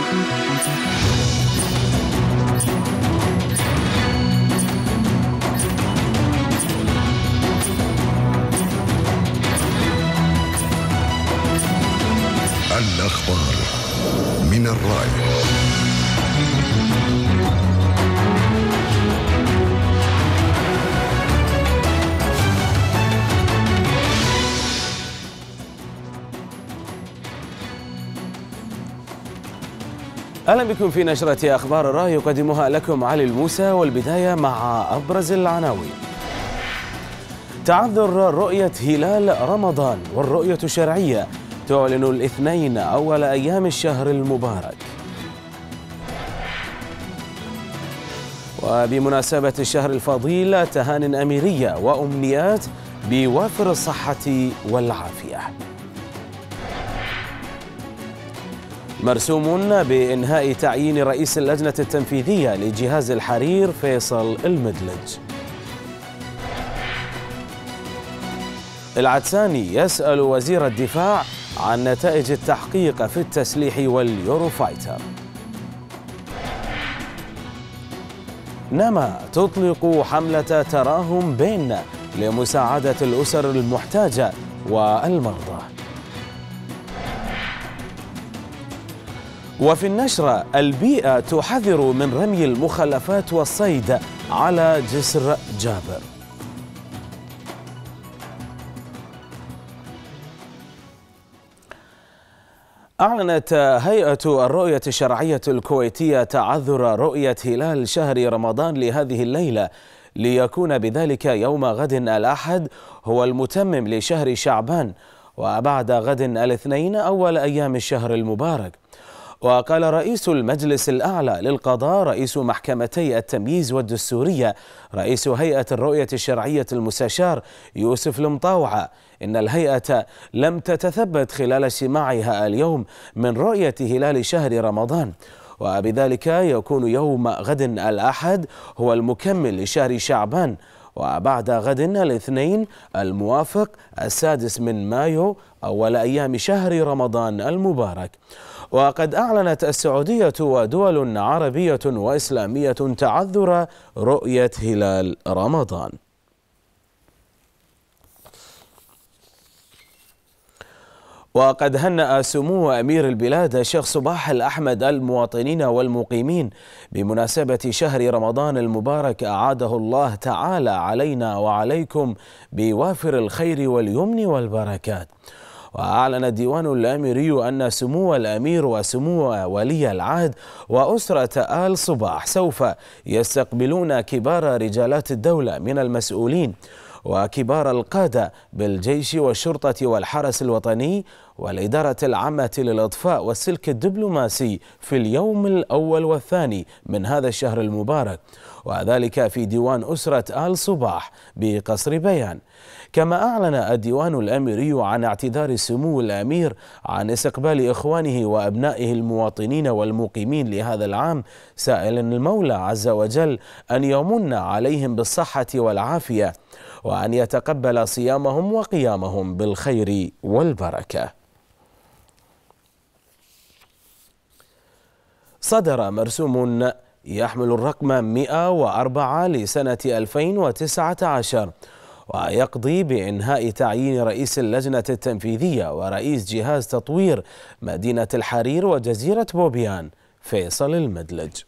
我不会再等。أهلا بكم في نشرة أخبار الرأي يقدمها لكم علي الموسى والبداية مع أبرز العناوين تعذر رؤية هلال رمضان والرؤية الشرعية تعلن الاثنين أول أيام الشهر المبارك وبمناسبة الشهر الفضيل تهان أميرية وأمنيات بوافر الصحة والعافية مرسوم بإنهاء تعيين رئيس اللجنة التنفيذية لجهاز الحرير فيصل المدلج العدساني يسأل وزير الدفاع عن نتائج التحقيق في التسليح واليوروفايتر نما تطلق حملة تراهم بين لمساعدة الأسر المحتاجة والمرضى وفي النشرة البيئة تحذر من رمي المخلفات والصيد على جسر جابر أعلنت هيئة الرؤية الشرعية الكويتية تعذر رؤية هلال شهر رمضان لهذه الليلة ليكون بذلك يوم غد الأحد هو المتمم لشهر شعبان وبعد غد الاثنين أول أيام الشهر المبارك وقال رئيس المجلس الأعلى للقضاء رئيس محكمتي التمييز والدستورية رئيس هيئة الرؤية الشرعية المستشار يوسف المطاوعة إن الهيئة لم تتثبت خلال اجتماعها اليوم من رؤية هلال شهر رمضان وبذلك يكون يوم غد الأحد هو المكمل لشهر شعبان وبعد غد الاثنين الموافق السادس من مايو أول أيام شهر رمضان المبارك وقد أعلنت السعودية ودول عربية وإسلامية تعذر رؤية هلال رمضان وقد هنأ سمو أمير البلاد الشيخ صباح الأحمد المواطنين والمقيمين بمناسبة شهر رمضان المبارك أعاده الله تعالى علينا وعليكم بوافر الخير واليمن والبركات وأعلن الديوان الأميري أن سمو الأمير وسمو ولي العهد وأسرة آل صباح سوف يستقبلون كبار رجالات الدولة من المسؤولين وكبار القادة بالجيش والشرطة والحرس الوطني والإدارة العامة للإطفاء والسلك الدبلوماسي في اليوم الأول والثاني من هذا الشهر المبارك وذلك في ديوان أسرة آل صباح بقصر بيان كما أعلن الديوان الأميري عن اعتذار سمو الأمير عن استقبال إخوانه وأبنائه المواطنين والمقيمين لهذا العام سائلا المولى عز وجل أن يمن عليهم بالصحة والعافية وأن يتقبل صيامهم وقيامهم بالخير والبركة صدر مرسوم يحمل الرقم 104 لسنة 2019 ويقضي بإنهاء تعيين رئيس اللجنة التنفيذية ورئيس جهاز تطوير مدينة الحرير وجزيرة بوبيان فيصل المدلج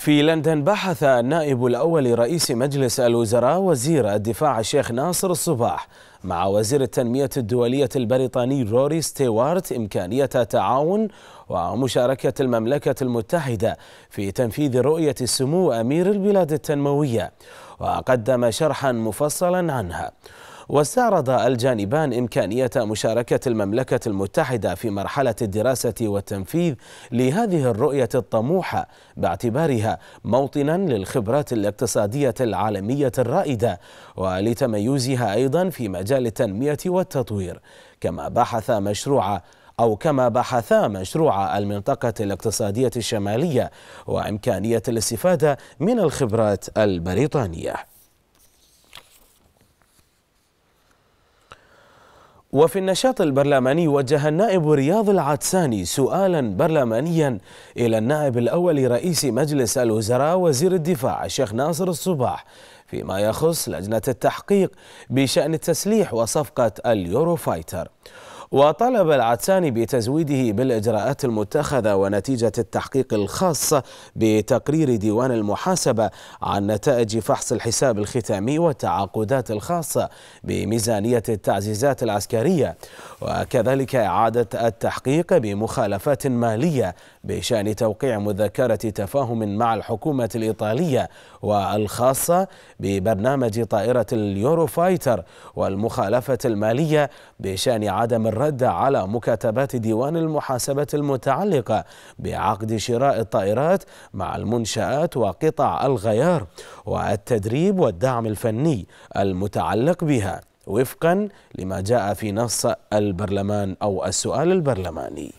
في لندن بحث النائب الأول رئيس مجلس الوزراء وزير الدفاع الشيخ ناصر الصباح مع وزير التنمية الدولية البريطاني روري ستيوارت إمكانية تعاون ومشاركة المملكة المتحدة في تنفيذ رؤية سمو أمير البلاد التنموية وقدم شرحا مفصلا عنها واستعرض الجانبان إمكانية مشاركة المملكة المتحدة في مرحلة الدراسة والتنفيذ لهذه الرؤية الطموحة باعتبارها موطنا للخبرات الاقتصادية العالمية الرائدة ولتميزها أيضا في مجال التنمية والتطوير كما بحث مشروع أو كما بحثا مشروع المنطقة الاقتصادية الشمالية وإمكانية الاستفادة من الخبرات البريطانية وفي النشاط البرلماني وجه النائب رياض العدساني سؤالا برلمانيا إلى النائب الأول رئيس مجلس الوزراء وزير الدفاع الشيخ ناصر الصباح فيما يخص لجنة التحقيق بشأن التسليح وصفقة اليورو فايتر وطلب العدساني بتزويده بالإجراءات المتخذة ونتيجة التحقيق الخاص بتقرير ديوان المحاسبة عن نتائج فحص الحساب الختامي والتعاقدات الخاصة بميزانية التعزيزات العسكرية وكذلك إعادة التحقيق بمخالفات مالية بشأن توقيع مذكرة تفاهم مع الحكومة الإيطالية والخاصة ببرنامج طائرة اليورو فايتر والمخالفة المالية بشأن عدم الرد على مكاتبات ديوان المحاسبة المتعلقة بعقد شراء الطائرات مع المنشآت وقطع الغيار والتدريب والدعم الفني المتعلق بها وفقا لما جاء في نص البرلمان أو السؤال البرلماني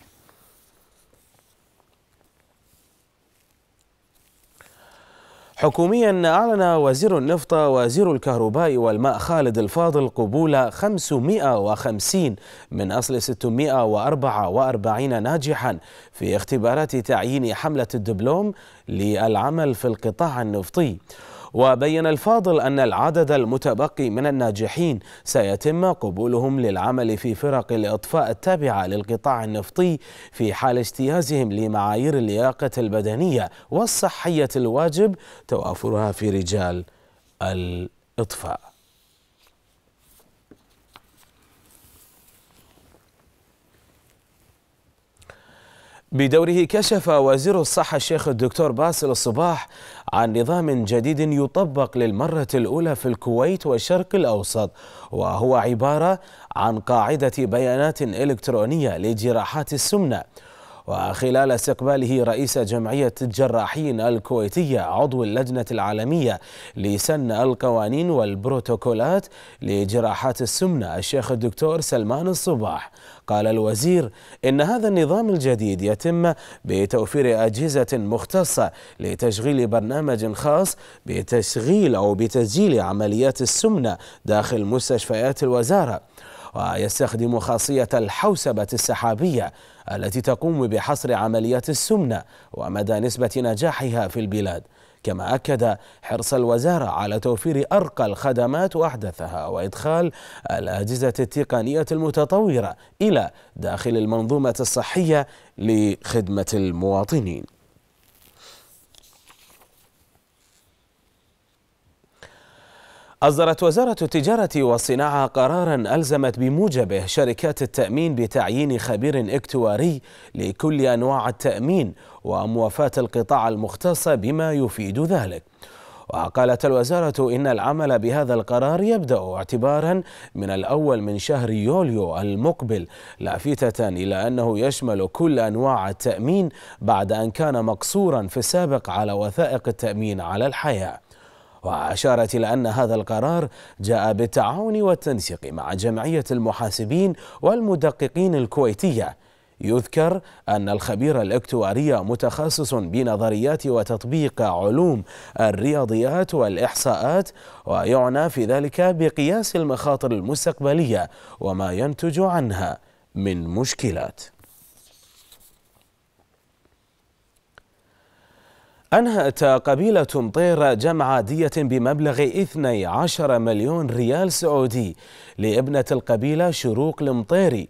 حكوميا أعلن وزير النفط وزير الكهرباء والماء خالد الفاضل قبول 550 من أصل 644 ناجحا في اختبارات تعيين حملة الدبلوم للعمل في القطاع النفطي وبين الفاضل أن العدد المتبقي من الناجحين سيتم قبولهم للعمل في فرق الإطفاء التابعة للقطاع النفطي في حال اجتيازهم لمعايير اللياقة البدنية والصحية الواجب توافرها في رجال الإطفاء بدوره كشف وزير الصحة الشيخ الدكتور باسل الصباح عن نظام جديد يطبق للمرة الأولى في الكويت والشرق الأوسط وهو عبارة عن قاعدة بيانات إلكترونية لجراحات السمنة وخلال استقباله رئيس جمعية الجراحين الكويتية عضو اللجنة العالمية لسن القوانين والبروتوكولات لجراحات السمنة الشيخ الدكتور سلمان الصباح قال الوزير إن هذا النظام الجديد يتم بتوفير أجهزة مختصة لتشغيل برنامج خاص بتشغيل أو بتسجيل عمليات السمنة داخل مستشفيات الوزارة ويستخدم خاصية الحوسبة السحابية التي تقوم بحصر عمليات السمنة ومدى نسبة نجاحها في البلاد كما أكد حرص الوزارة على توفير أرقى الخدمات وأحدثها وإدخال الأجهزة التقنية المتطورة إلى داخل المنظومة الصحية لخدمة المواطنين أصدرت وزارة التجارة والصناعة قرارا ألزمت بموجبه شركات التأمين بتعيين خبير اكتواري لكل أنواع التأمين وموافاة القطاع المختص بما يفيد ذلك وقالت الوزارة إن العمل بهذا القرار يبدأ اعتبارا من الأول من شهر يوليو المقبل لافتة إلى أنه يشمل كل أنواع التأمين بعد أن كان مقصورا في السابق على وثائق التأمين على الحياة وأشارت إلى أن هذا القرار جاء بالتعاون والتنسيق مع جمعية المحاسبين والمدققين الكويتية يذكر أن الخبير الاكتواري متخصص بنظريات وتطبيق علوم الرياضيات والإحصاءات ويعنى في ذلك بقياس المخاطر المستقبلية وما ينتج عنها من مشكلات أنهت قبيلة مطير جمع دية بمبلغ 12 مليون ريال سعودي لابنة القبيلة شروق المطيري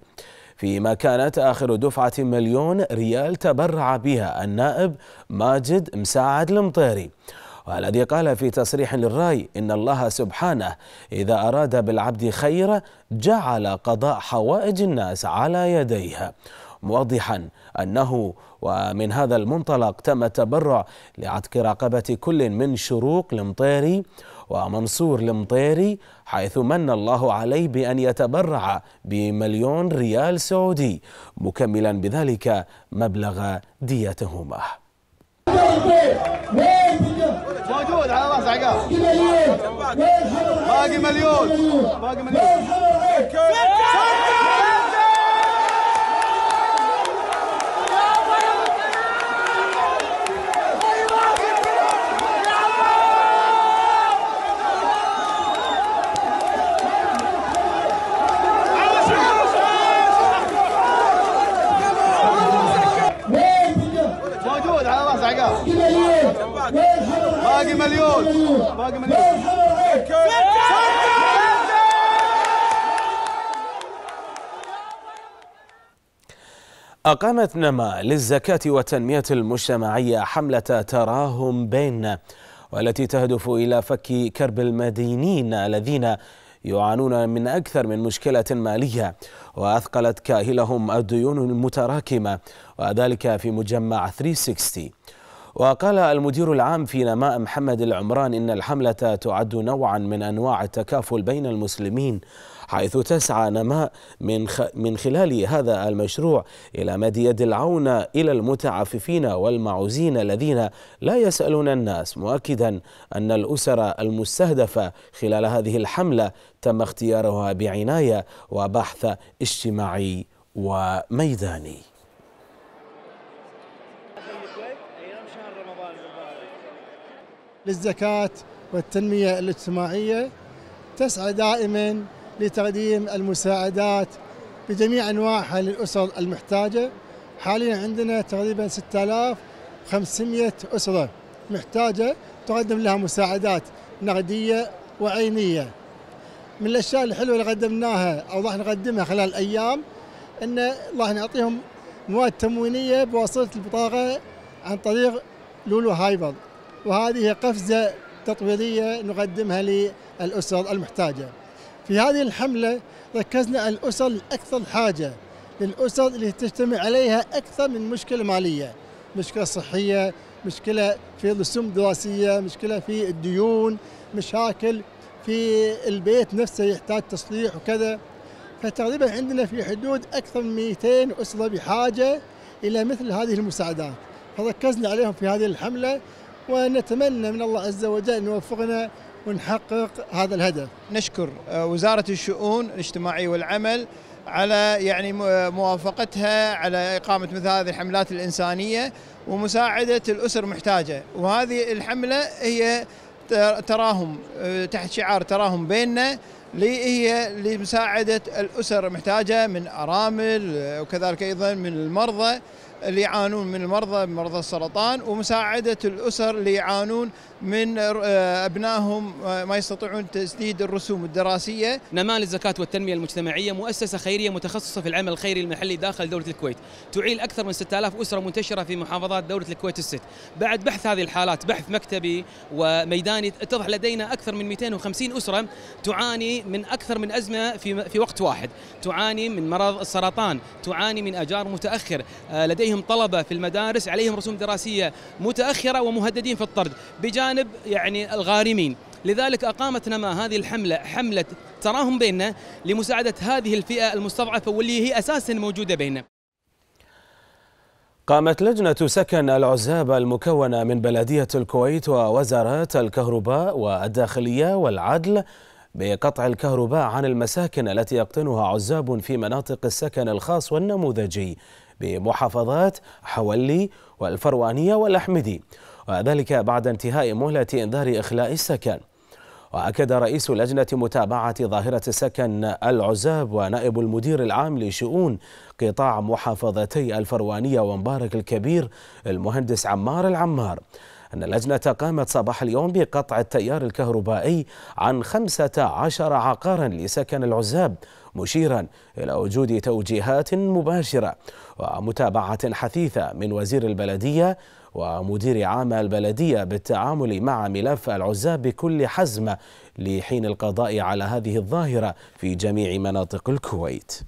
فيما كانت آخر دفعة مليون ريال تبرع بها النائب ماجد مساعد المطيري والذي قال في تصريح للرأي إن الله سبحانه إذا أراد بالعبد خيرا جعل قضاء حوائج الناس على يديها موضحا أنه ومن هذا المنطلق تم التبرع لعتق رقبة كل من شروق المطيري ومنصور المطيري حيث من الله عليه بأن يتبرع بمليون ريال سعودي مكملا بذلك مبلغ ديتهما موجود على راس عقاب باقي مليون باقي مليون باقي مليون باقي مليون أقامت نما للزكاة والتنمية المجتمعية حملة تراهم بيننا والتي تهدف إلى فك كرب المدينين الذين يعانون من أكثر من مشكلة مالية وأثقلت كاهلهم الديون المتراكمة وذلك في مجمع 360 وقال المدير العام في نماء محمد العمران إن الحملة تعد نوعا من أنواع التكافل بين المسلمين حيث تسعى نماء من, خ... من خلال هذا المشروع إلى مد يد العون إلى المتعففين والمعوزين الذين لا يسألون الناس مؤكدا أن الأسر المستهدفة خلال هذه الحملة تم اختيارها بعناية وبحث اجتماعي وميداني للزكاة والتنمية الاجتماعية تسعى دائما لتقديم المساعدات بجميع أنواعها للأسر المحتاجة حاليا عندنا تقريبا 6500 أسرة محتاجة تقدم لها مساعدات نقدية وعينية من الأشياء الحلوة اللي قدمناها أو راح نقدمها خلال الأيام أن راح نعطيهم مواد تموينية بواسطة البطاقة عن طريق لولو هايبر وهذه قفزة تطويرية نقدمها للأسر المحتاجة في هذه الحملة ركزنا على الأسر الأكثر حاجة للأسر اللي تجتمع عليها أكثر من مشكلة مالية مشكلة صحية مشكلة في رسوم دراسية مشكلة في الديون مشاكل في البيت نفسه يحتاج تصليح وكذا فتقريبا عندنا في حدود أكثر من 200 أسرة بحاجة إلى مثل هذه المساعدات فركزنا عليهم في هذه الحملة ونتمنى من الله عز وجل أن يوفقنا ونحقق هذا الهدف نشكر آه، وزارة الشؤون الاجتماعية والعمل على يعني آه، موافقتها على إقامة مثل هذه الحملات الإنسانية ومساعدة الأسر محتاجة وهذه الحملة هي تراهم آه، تحت شعار تراهم بيننا اللي هي لمساعدة الأسر محتاجة من أرامل وكذلك أيضا من المرضى اللي يعانون من المرضى مرضى السرطان ومساعدة الأسر اللي يعانون من آه، أبنائهم آه، ما يستطيعون تسديد الرسوم الدراسية نمال للزكاة والتنمية المجتمعية مؤسسة خيرية متخصصة في العمل الخيري المحلي داخل دولة الكويت تعيل أكثر من 6000 أسرة منتشرة في محافظات دولة الكويت الست بعد بحث هذه الحالات بحث مكتبي وميداني اتضح لدينا أكثر من 250 أسرة تعاني من أكثر من أزمة في, في وقت واحد تعاني من مرض السرطان تعاني من أجار متأخر آه، لديهم عليهم طلبة في المدارس عليهم رسوم دراسية متأخرة ومهددين في الطرد بجانب يعني الغارمين لذلك أقامت نما هذه الحملة حملة تراهم بيننا لمساعدة هذه الفئة المستضعفة واللي هي أساسا موجودة بيننا قامت لجنة سكن العزاب المكونة من بلدية الكويت ووزارات الكهرباء والداخلية والعدل بقطع الكهرباء عن المساكن التي يقطنها عزاب في مناطق السكن الخاص والنموذجي بمحافظات حولي والفروانية والأحمدي وذلك بعد انتهاء مهلة إنذار إخلاء السكن وأكد رئيس لجنة متابعة ظاهرة السكن العزاب ونائب المدير العام لشؤون قطاع محافظتي الفروانية ومبارك الكبير المهندس عمار العمار أن اللجنة قامت صباح اليوم بقطع التيار الكهربائي عن 15 عقارا لسكن العزاب مشيرا إلى وجود توجيهات مباشرة ومتابعة حثيثة من وزير البلدية ومدير عام البلدية بالتعامل مع ملف العزاب بكل حزم لحين القضاء على هذه الظاهرة في جميع مناطق الكويت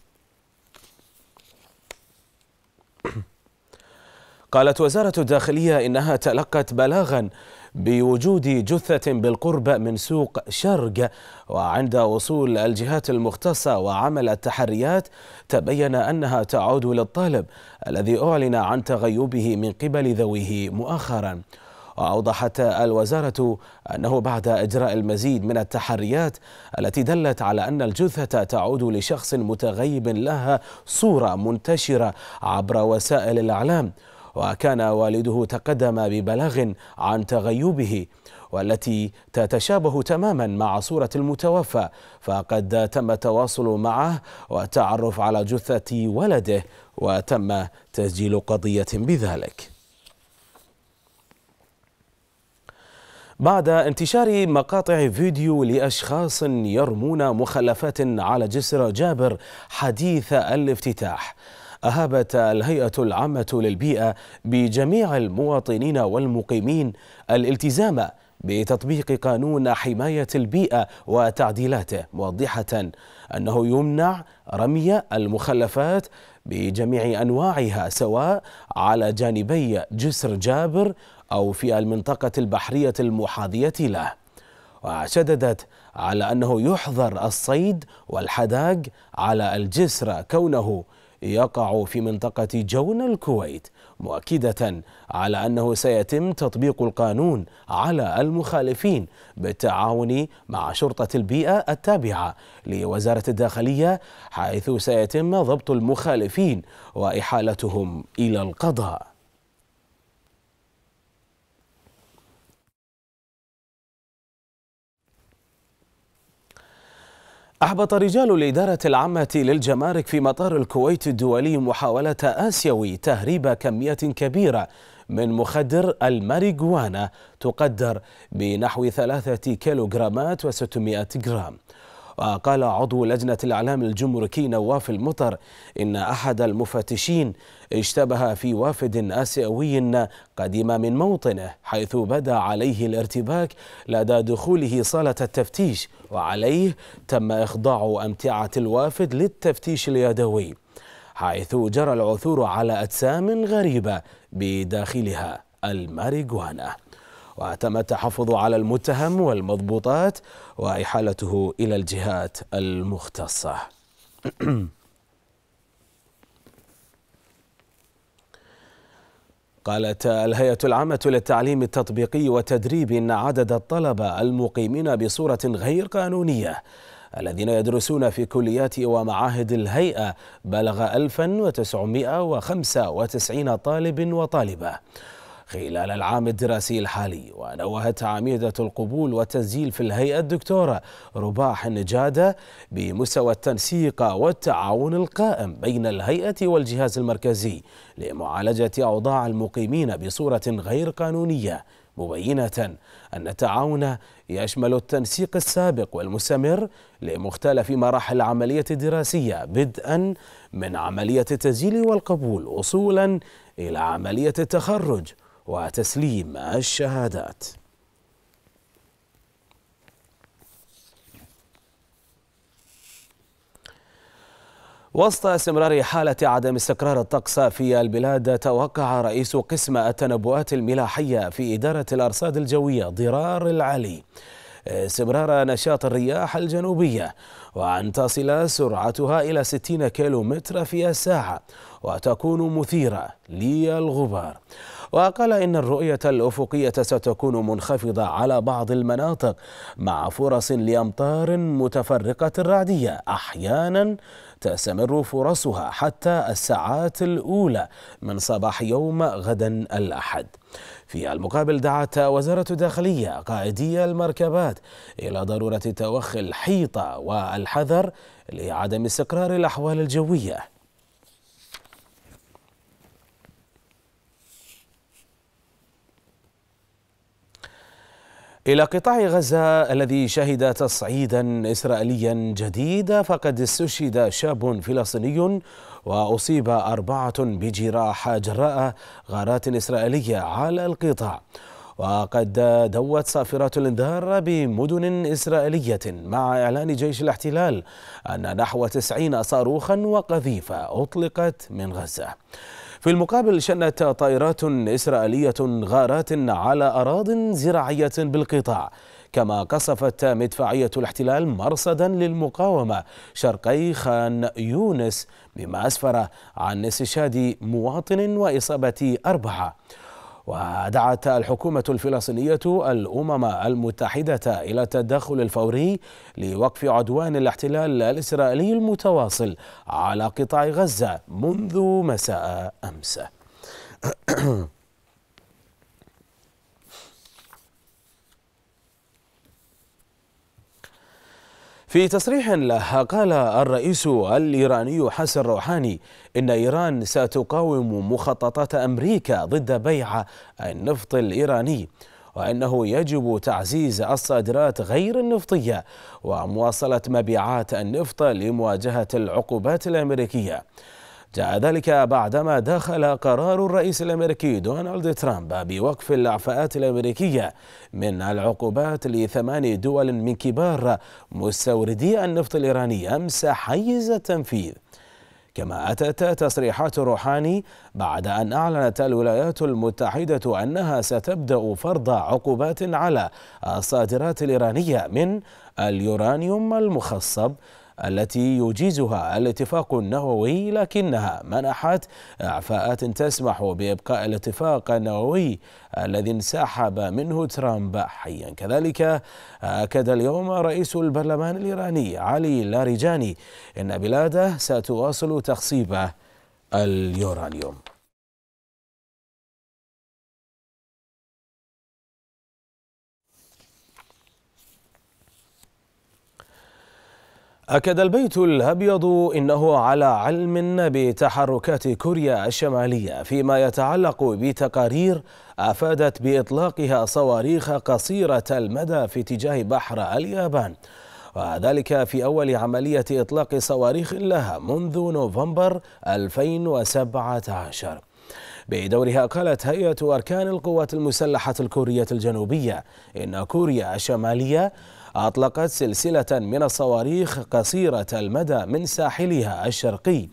قالت وزارة الداخلية إنها تلقت بلاغا بوجود جثة بالقرب من سوق شرق وعند وصول الجهات المختصة وعمل التحريات تبين أنها تعود للطالب الذي أعلن عن تغيبه من قبل ذويه مؤخرا وأوضحت الوزارة أنه بعد إجراء المزيد من التحريات التي دلت على أن الجثة تعود لشخص متغيب لها صورة منتشرة عبر وسائل الإعلام وكان والده تقدم ببلاغ عن تغيبه والتي تتشابه تماما مع صورة المتوفى فقد تم التواصل معه والتعرف على جثة ولده وتم تسجيل قضية بذلك بعد انتشار مقاطع فيديو لأشخاص يرمون مخلفات على جسر جابر حديث الافتتاح أهابت الهيئة العامة للبيئة بجميع المواطنين والمقيمين الالتزام بتطبيق قانون حماية البيئة وتعديلاته موضحة أنه يمنع رمي المخلفات بجميع أنواعها سواء على جانبي جسر جابر أو في المنطقة البحرية المحاذية له وشددت على أنه يحظر الصيد والحداق على الجسر كونه يقع في منطقة جون الكويت مؤكدة على أنه سيتم تطبيق القانون على المخالفين بالتعاون مع شرطة البيئة التابعة لوزارة الداخلية حيث سيتم ضبط المخالفين وإحالتهم إلى القضاء أحبط رجال الإدارة العامة للجمارك في مطار الكويت الدولي محاولة آسيوي تهريب كمية كبيرة من مخدر الماريجوانا تقدر بنحو ثلاثة كيلوغرامات وستمائة جرام وقال عضو لجنة الإعلام الجمركي نواف المطر إن أحد المفتشين اشتبه في وافد آسيوي قدم من موطنه حيث بدا عليه الارتباك لدى دخوله صالة التفتيش وعليه تم إخضاع أمتعة الوافد للتفتيش اليدوي حيث جرى العثور على أجسام غريبة بداخلها الماريجوانا وتم التحفظ على المتهم والمضبوطات وإحالته إلى الجهات المختصة قالت الهيئة العامة للتعليم التطبيقي والتدريب إن عدد الطلبة المقيمين بصورة غير قانونية الذين يدرسون في كليات ومعاهد الهيئة بلغ 1995 طالب وطالبة خلال العام الدراسي الحالي ونوهت عميدة القبول والتسجيل في الهيئة الدكتورة رباح النجادة بمستوى التنسيق والتعاون القائم بين الهيئة والجهاز المركزي لمعالجة أوضاع المقيمين بصورة غير قانونية مبينة أن التعاون يشمل التنسيق السابق والمستمر لمختلف مراحل العملية الدراسية بدءا من عملية التسجيل والقبول وصولا إلى عملية التخرج وتسليم الشهادات وسط استمرار حالة عدم استقرار الطقس في البلاد توقع رئيس قسم التنبؤات الملاحية في إدارة الأرصاد الجوية ضرار العلي استمرار نشاط الرياح الجنوبية وأن تصل سرعتها إلى 60 كيلومتر في الساعة وتكون مثيرة للغبار وقال إن الرؤية الأفقية ستكون منخفضة على بعض المناطق مع فرص لأمطار متفرقة الرعدية أحيانا تستمر فرصها حتى الساعات الأولى من صباح يوم غدا الأحد في المقابل دعت وزارة الداخلية قائدي المركبات إلى ضرورة توخي الحيطة والحذر لعدم استقرار الأحوال الجوية إلى قطاع غزة الذي شهد تصعيدا إسرائيليا جديدا فقد استشهد شاب فلسطيني وأصيب أربعة بجراح جراء غارات إسرائيلية على القطاع وقد دوت صافرات الانذار بمدن إسرائيلية مع إعلان جيش الاحتلال أن نحو تسعين صاروخا وقذيفة أطلقت من غزة في المقابل شنت طائرات إسرائيلية غارات على أراض زراعية بالقطاع كما قصفت مدفعية الاحتلال مرصدا للمقاومة شرقي خان يونس مما أسفر عن استشهاد مواطن وإصابة أربعة ودعت الحكومة الفلسطينية الأمم المتحدة إلى التدخل الفوري لوقف عدوان الاحتلال الإسرائيلي المتواصل على قطاع غزة منذ مساء أمس في تصريح له قال الرئيس الإيراني حسن روحاني إن إيران ستقاوم مخططات أمريكا ضد بيع النفط الإيراني وأنه يجب تعزيز الصادرات غير النفطية ومواصلة مبيعات النفط لمواجهة العقوبات الأمريكية جاء ذلك بعدما دخل قرار الرئيس الأمريكي دونالد ترامب بوقف الإعفاءات الأمريكية من العقوبات لثمان دول من كبار مستوردي النفط الإيراني أمس حيز التنفيذ كما أتت تصريحات روحاني بعد أن أعلنت الولايات المتحدة أنها ستبدأ فرض عقوبات على الصادرات الإيرانية من اليورانيوم المخصب التي يجيزها الاتفاق النووي لكنها منحت اعفاءات تسمح بابقاء الاتفاق النووي الذي انسحب منه ترامب حيا كذلك اكد اليوم رئيس البرلمان الايراني علي لاريجاني ان بلاده ستواصل تخصيب اليورانيوم أكد البيت الأبيض إنه على علم بتحركات كوريا الشمالية فيما يتعلق بتقارير أفادت بإطلاقها صواريخ قصيرة المدى في اتجاه بحر اليابان وذلك في أول عملية إطلاق صواريخ لها منذ نوفمبر 2017 بدورها قالت هيئة أركان القوات المسلحة الكورية الجنوبية إن كوريا الشمالية أطلقت سلسلة من الصواريخ قصيرة المدى من ساحلها الشرقي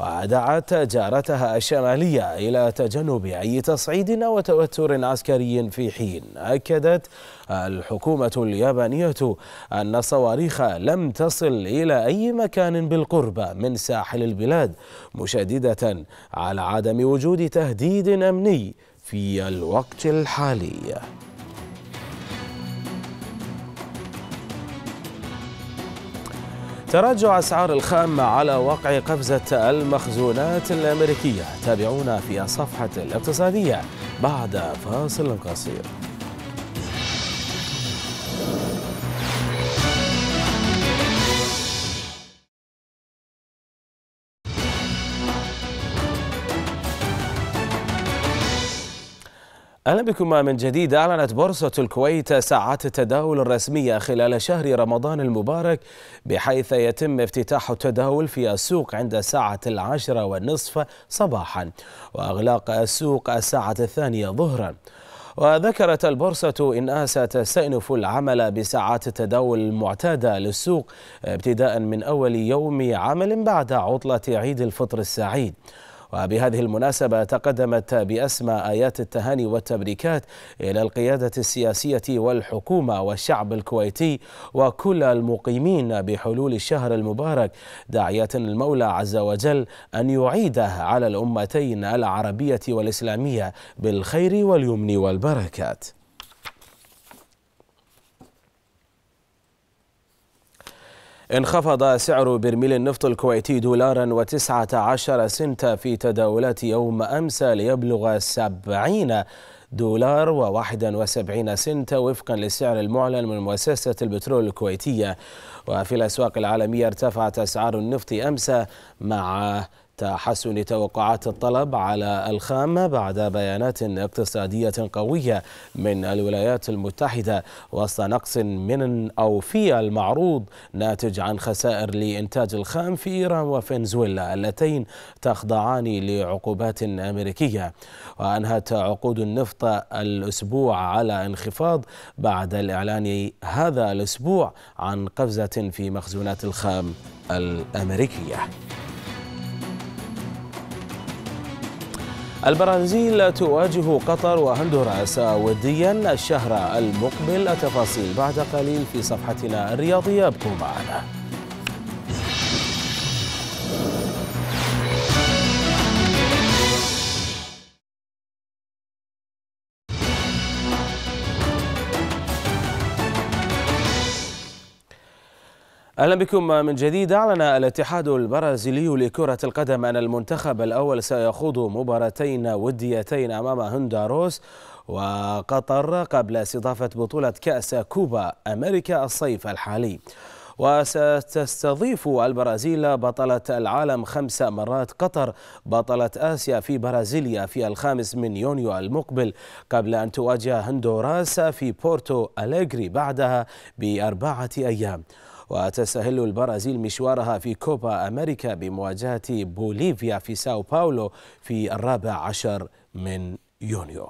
ودعت جارتها الشمالية إلى تجنب أي تصعيد أو توتر عسكري في حين أكدت الحكومة اليابانية أن الصواريخ لم تصل إلى أي مكان بالقرب من ساحل البلاد مشددة على عدم وجود تهديد أمني في الوقت الحالي تراجع أسعار الخام على وقع قفزة المخزونات الأمريكية تابعونا في صفحة الاقتصادية بعد فاصل قصير أهلا بكم من جديد أعلنت بورصة الكويت ساعات التداول الرسمية خلال شهر رمضان المبارك بحيث يتم افتتاح التداول في السوق عند الساعة العاشرة والنصف صباحا وأغلاق السوق الساعة الثانية ظهرا وذكرت البورصة إنها ستستأنف العمل بساعات التداول المعتادة للسوق ابتداء من أول يوم عمل بعد عطلة عيد الفطر السعيد وبهذه المناسبة تقدمت بأسمى آيات التهاني والتبريكات إلى القيادة السياسية والحكومة والشعب الكويتي وكل المقيمين بحلول الشهر المبارك داعية المولى عز وجل أن يعيده على الأمتين العربية والإسلامية بالخير واليمن والبركات انخفض سعر برميل النفط الكويتي دولارا وتسعة عشر سنتا في تداولات يوم أمس ليبلغ سبعين دولار وواحدا وسبعين سنتا وفقا للسعر المعلن من مؤسسة البترول الكويتية وفي الأسواق العالمية ارتفعت أسعار النفط أمس مع تحسن توقعات الطلب على الخام بعد بيانات اقتصادية قوية من الولايات المتحدة وسط نقص من أو في المعروض ناتج عن خسائر لإنتاج الخام في إيران وفنزويلا اللتين تخضعان لعقوبات أمريكية وأنهت عقود النفط الأسبوع على انخفاض بعد الإعلان هذا الأسبوع عن قفزة في مخزونات الخام الأمريكية البرازيل تواجه قطر وهندوراس وديا الشهر المقبل التفاصيل بعد قليل في صفحتنا الرياضية ابقوا معنا أهلا بكم من جديد أعلن الاتحاد البرازيلي لكرة القدم أن المنتخب الأول سيخوض مباراتين وديتين أمام هنداروس وقطر قبل استضافة بطولة كأس كوبا أمريكا الصيف الحالي وستستضيف البرازيل بطلة العالم خمس مرات قطر بطلة آسيا في برازيليا في الخامس من يونيو المقبل قبل أن تواجه هندوراس في بورتو أليغري بعدها بأربعة أيام وتستهل البرازيل مشوارها في كوبا أمريكا بمواجهة بوليفيا في ساو باولو في الرابع عشر من يونيو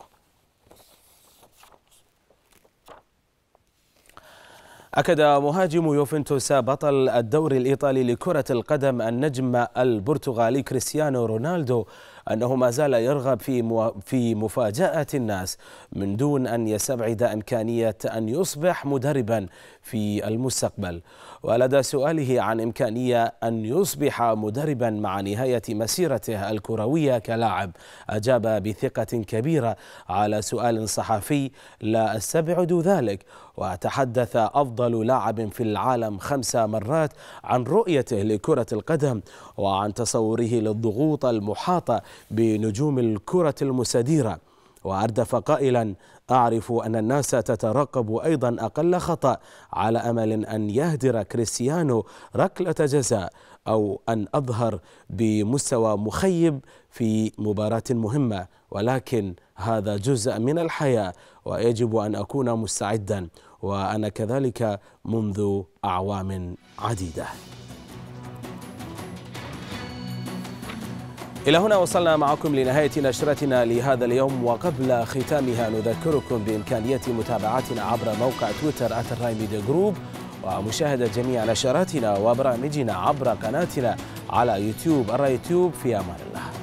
أكد مهاجم يوفنتوس بطل الدوري الإيطالي لكرة القدم النجم البرتغالي كريستيانو رونالدو أنه ما زال يرغب في في مفاجأة الناس من دون أن يستبعد إمكانية أن يصبح مدربا في المستقبل ولدى سؤاله عن إمكانية أن يصبح مدربا مع نهاية مسيرته الكروية كلاعب أجاب بثقة كبيرة على سؤال صحفي لا أستبعد ذلك وتحدث أفضل لاعب في العالم خمس مرات عن رؤيته لكرة القدم وعن تصوره للضغوط المحاطة بنجوم الكرة المستديره وأردف قائلا أعرف أن الناس تترقب أيضا أقل خطأ على أمل أن يهدر كريستيانو ركلة جزاء أو أن أظهر بمستوى مخيب في مباراة مهمة ولكن هذا جزء من الحياة ويجب أن أكون مستعدا وأنا كذلك منذ أعوام عديدة إلى هنا وصلنا معكم لنهاية نشرتنا لهذا اليوم وقبل ختامها نذكركم بإمكانية متابعتنا عبر موقع تويتر أتراي ميديا جروب ومشاهدة جميع نشراتنا وبرامجنا عبر قناتنا على يوتيوب الراي يوتيوب في أمان الله